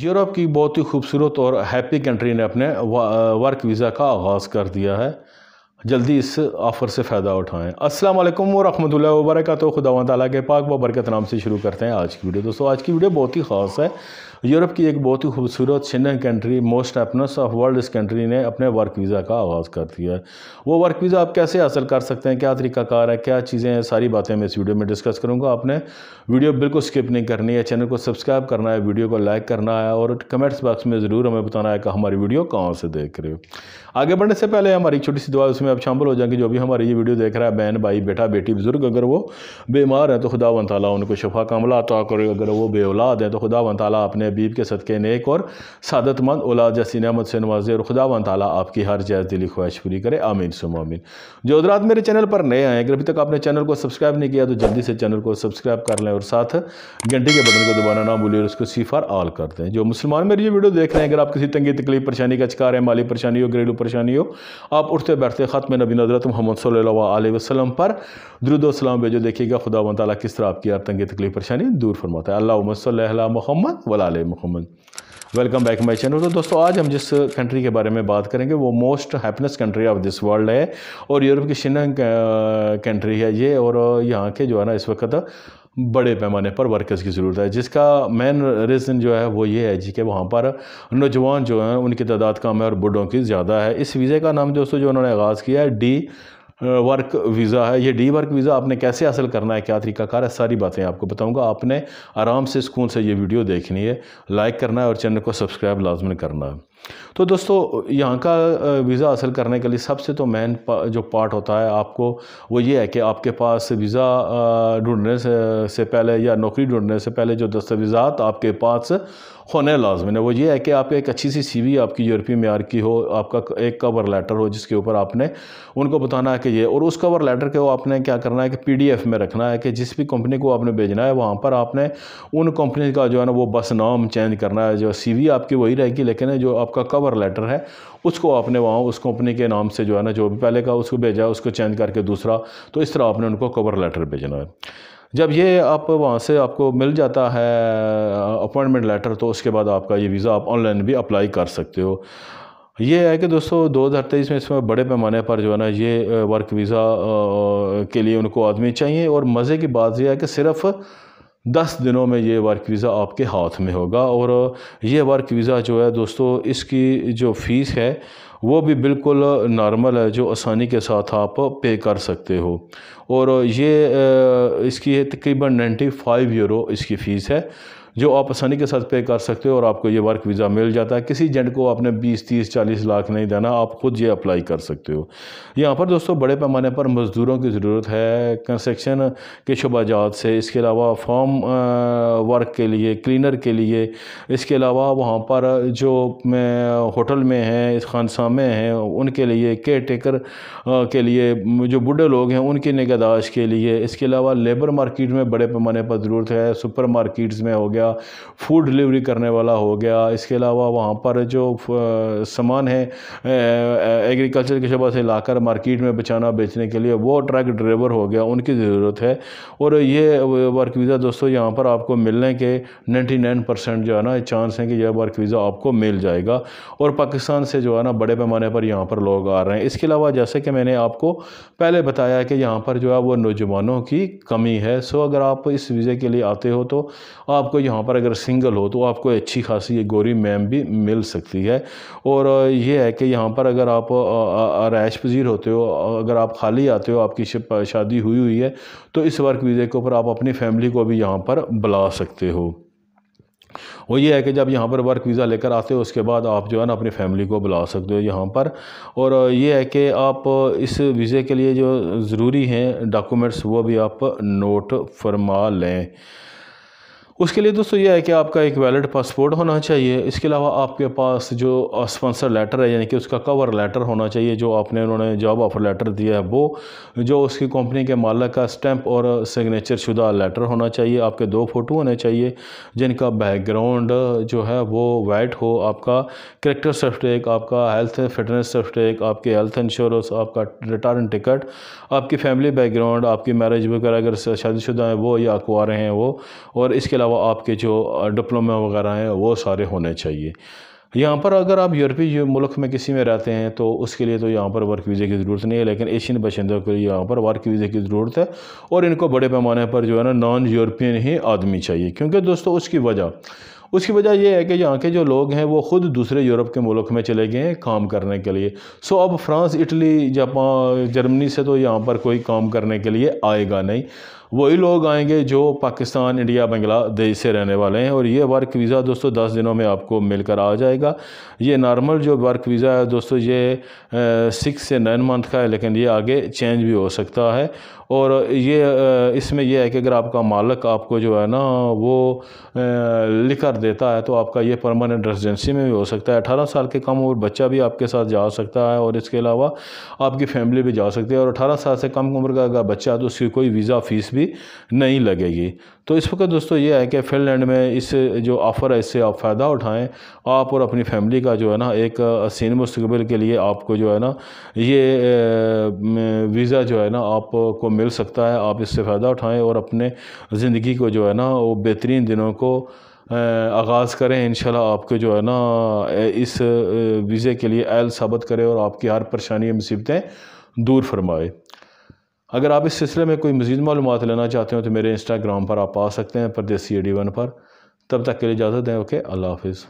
Europe की बहुत ही खूबसूरत और हैप्पी कंट्री ने अपने वर्क वीज़ा का आगाज़ कर दिया है जल्दी इस ऑफ़र से फ़ायदा उठाएँ असलम वरहमल वरहमतुल्लाह वबरक खुदा तला के पाक व बरकत नाम से शुरू करते हैं आज की वीडियो दोस्तों आज की वीडियो बहुत ही ख़ास है यूरोप की एक बहुत ही खूबसूरत छिन्न country most happiness of world इस कंट्री ने अपने वर्क वीज़ा का आगाज़ कर दिया है वो वर्क वीज़ा आप कैसे हासिल कर सकते हैं क्या तरीकाकार है क्या चीज़ें हैं सारी बातें मैं इस वीडियो में डिस्कस करूँगा आपने वीडियो बिल्कुल स्किप नहीं करनी है चैनल को सब्सक्राइब करना है वीडियो को लाइक करना है और कमेंट्स बॉक्स में ज़रूर हमें बताना है कि हमारी वीडियो कहाँ से देख रहे हो आगे बढ़ने से पहले हमारी छोटी सी दुआ उसमें आप शामिल हो जाएंगे जो भी हमारी ये वीडियो देख रहा है बहन भाई बेटा बेटी बुज़ुर्ग अगर वो बीमार हैं तो खुदा वन तला उनको शफा कमला अता करे अगर वो औलाद हैं तो खुदा वन तला अपने अबीब के सदक़े नेक और सादतमंद औलाद जैसी नमत से नवाजे और खुदा वन तला आपकी हर जैज दिली ख्वाहिश पूरी करे आमीन सुम आमीन जो हजरात मेरे चैनल पर नए आए अगर अभी तक आपने चैनल को सब्सक्राइब नहीं किया तो जल्दी से चैनल को सब्सक्राइब कर लें और साथ घंटे के बटन को दबाना ना भूलिए और उसको सीफार आल कर दें जो मुसलमान मेरी ये वीडियो देख रहे हैं अगर आप किसी तंगी तकलीफ परेशानी का शिकार है माली परेशानी हो घरेलू परेशानी हो आप उठते बैठते ख़त्म साथ में नबी नजरत मोहम्मद वसलम पर दरुदोसलाम भेजो देखिएगा खुदा ताली किस तरह आपकी हर तंगी तकलीफ परेशानी दूर फरमाता है अल्लाह मोहम्मद वलाल Mohammad welcome back my channel तो दोस्तों आज हम जिस कंट्री के बारे में बात करेंगे वो most happiness country of this world है और यूरोप की शिनंग कंट्री है ये और यहाँ के जो है ना इस वक्त बड़े पैमाने पर वर्कर्स की ज़रूरत है जिसका मेन रीज़न जो है वो ये है जी कि वहाँ पर नौजवान जो हैं उनकी तादाद कम है और बुढ़ों की ज़्यादा है इस वीज़े का नाम दोस्तों जो उन्होंने आगाज़ किया है डी वर्क वीज़ा है ये डी वर्क वीज़ा आपने कैसे हासिल करना है क्या तरीकाकार है सारी बातें आपको बताऊंगा आपने आराम से सुकून से ये वीडियो देखनी है लाइक करना है और चैनल को सब्सक्राइब लाजमन करना है तो दोस्तों यहाँ का वीज़ा हासिल करने के लिए सबसे तो मेन जो पार्ट होता है आपको वो ये है कि आपके पास वीज़ा ढूंढने से से पहले या नौकरी ढूंढने से पहले जो दस्तावेज़ात आपके पास होने लाजमिन है वो ये है कि आपके एक अच्छी सी सीवी आपकी यूरोपीय मैार की हो आपका एक कवर लेटर हो जिसके ऊपर आपने उनको बताना है कि ये और उस कवर लेटर को आपने क्या करना है कि पी में रखना है कि जिस भी कंपनी को आपने भेजना है वहाँ पर आपने उन कंपनी का जो है ना वो बस नाम चेंज करना है जो सी आपकी वही रहेगी लेकिन जो आप आपका कवर लेटर है उसको आपने वहाँ उस कंपनी के नाम से जो है ना जो भी पहले का उसको भेजा उसको चेंज करके दूसरा तो इस तरह आपने उनको कवर लेटर भेजना है जब ये आप वहाँ से आपको मिल जाता है अपॉइंटमेंट लेटर तो उसके बाद आपका ये वीज़ा आप ऑनलाइन भी अप्लाई कर सकते हो ये है कि दोस्तों दो हज़ार तेईस में इसमें बड़े पैमाने पर जो है ना ये वर्क वीज़ा के लिए उनको आदमी चाहिए और मज़े की बात यह है कि सिर्फ़ दस दिनों में ये वर्क वीज़ा आपके हाथ में होगा और ये वर्क वीज़ा जो है दोस्तों इसकी जो फ़ीस है वो भी बिल्कुल नॉर्मल है जो आसानी के साथ आप पे कर सकते हो और ये इसकी तकरीबन नाइन्टी फाइव यूरो इसकी फ़ीस है जो आप आसानी के साथ पे कर सकते हो और आपको ये वर्क वीज़ा मिल जाता है किसी जेंट को आपने 20 30 40 लाख नहीं देना आप खुद ये अप्लाई कर सकते हो यहाँ पर दोस्तों बड़े पैमाने पर मज़दूरों की ज़रूरत है कंस्ट्रक्शन के शुभाजात से इसके अलावा फॉर्म वर्क के लिए क्लीनर के लिए इसके अलावा वहाँ पर जो होटल में हैं में हैं उनके लिए केयर टेकर के लिए जो बूढ़े लोग हैं उनकी निगहदाश के लिए इसके अलावा लेबर मार्केट में बड़े पैमाने पर ज़रूरत है सुपर में हो गया गया फूड डिलीवरी करने वाला हो गया इसके अलावा वहाँ पर जो सामान है एग्रीकल्चर के शबा से लाकर मार्केट में बचाना बेचने के लिए वो ट्रक ड्राइवर हो गया उनकी ज़रूरत है और ये वर्क वीज़ा दोस्तों यहाँ पर आपको मिलने के नाइन्टी नाइन परसेंट जो है ना चांस हैं कि यह वर्क वीज़ा आपको मिल जाएगा और पाकिस्तान से जो है ना बड़े पैमाने पर यहाँ पर लोग आ रहे हैं इसके अलावा जैसे कि मैंने आपको पहले बताया कि यहाँ पर जो है वो नौजवानों की कमी है सो अगर आप इस वीज़े के लिए आते हो तो आपको यहाँ पर अगर सिंगल हो तो आपको अच्छी खासी ये गोरी मैम भी मिल सकती है और ये है कि यहाँ पर अगर आप रैश पजीर होते हो अगर आप खाली आते हो आपकी शादी हुई हुई है तो इस वर्क वीज़े के ऊपर आप अपनी फैमिली को भी यहाँ पर बुला सकते हो वो ये है कि जब यहाँ पर वर्क वीज़ा लेकर आते हो उसके बाद आप जो है ना अपनी फैमिली को बुला सकते हो यहाँ पर और ये है कि आप इस वीज़े के लिए जो ज़रूरी हैं डॉक्यूमेंट्स वो भी आप नोट फरमा लें उसके लिए दोस्तों ये है कि आपका एक वैलिड पासपोर्ट होना चाहिए इसके अलावा आपके पास जो स्पॉन्सर लेटर है यानी कि उसका कवर लेटर होना चाहिए जो आपने उन्होंने जॉब ऑफर लेटर दिया है वो जो उसकी कंपनी के मालक का स्टैंप और सिग्नेचर शुदा लेटर होना चाहिए आपके दो फ़ोटो होने चाहिए जिनका बैकग्राउंड जो है वो वाइट हो आपका करेक्टर सर्टिफिकेट आपका हेल्थ फिटनेस सर्टिफिकेट आपके हेल्थ इंश्योरेंस आपका रिटर्न टिकट आपकी फैमिली बैकग्राउंड आपकी मैरिज वगैरह अगर शादीशुदा है वो या अखबारें हैं वो और इसके अलावा अलावा आपके जो डिप्लोमा वगैरह हैं वो सारे होने चाहिए यहाँ पर अगर आप यूरोपीय मुल्क में किसी में रहते हैं तो उसके लिए तो यहाँ पर वर्क वीज़े की ज़रूरत नहीं है लेकिन एशियन बशिंदों के लिए यहाँ पर वर्क वीज़े की ज़रूरत है और इनको बड़े पैमाने पर जो है ना नॉन यूरोपियन ही आदमी चाहिए क्योंकि दोस्तों उसकी वजह उसकी वजह यह है कि यहाँ के जो लोग हैं वो ख़ुद दूसरे यूरोप के मुल्क में चले गए हैं काम करने के लिए सो अब फ्रांस इटली जापान जर्मनी से तो यहाँ पर कोई काम करने के लिए आएगा नहीं वही लोग आएंगे जो पाकिस्तान इंडिया बांग्लादेश से रहने वाले हैं और ये वर्क वीज़ा दोस्तों दस दिनों में आपको मिलकर आ जाएगा ये नॉर्मल जो वर्क वीज़ा है दोस्तों ये सिक्स से नाइन मंथ का है लेकिन ये आगे चेंज भी हो सकता है और ये इसमें यह है कि अगर आपका मालक आपको जो है ना वो लिखकर देता है तो आपका ये परमानेंट रेजिडेंसी में भी हो सकता है अठारह साल के कम उम्र बच्चा भी आपके साथ जा सकता है और इसके अलावा आपकी फैमिली भी जा सकती है और अठारह साल से कम उम्र का अगर बच्चा है तो उसकी कोई वीज़ा फ़ीस भी नहीं लगेगी तो इस वक्त दोस्तों ये है कि फिनलैंड में इस जो ऑफ़र है इससे आप फ़ायदा उठाएँ आप और अपनी फैमिली का जो है ना एक सीन मुस्तबिल के लिए आपको जो है ना ये वीज़ा जो है ना आपको मिल सकता है आप इससे फ़ायदा उठाएँ और अपने ज़िंदगी को जो है ना वो बेहतरीन दिनों को आगाज़ करें इन आपके जो है ना इस वीज़े के लिए अहल साबित करें और आपकी हर परेशानी मुसीबतें दूर फरमाए अगर आप इस सिलसिले में कोई मज़ीद मालूम लेना चाहते हो तो मेरे इंस्टाग्राम पर आप आ सकते हैं परदेसी एडी वन पर तब तक के लिए इजाज़त दें ओके अल्लाह हाफिज़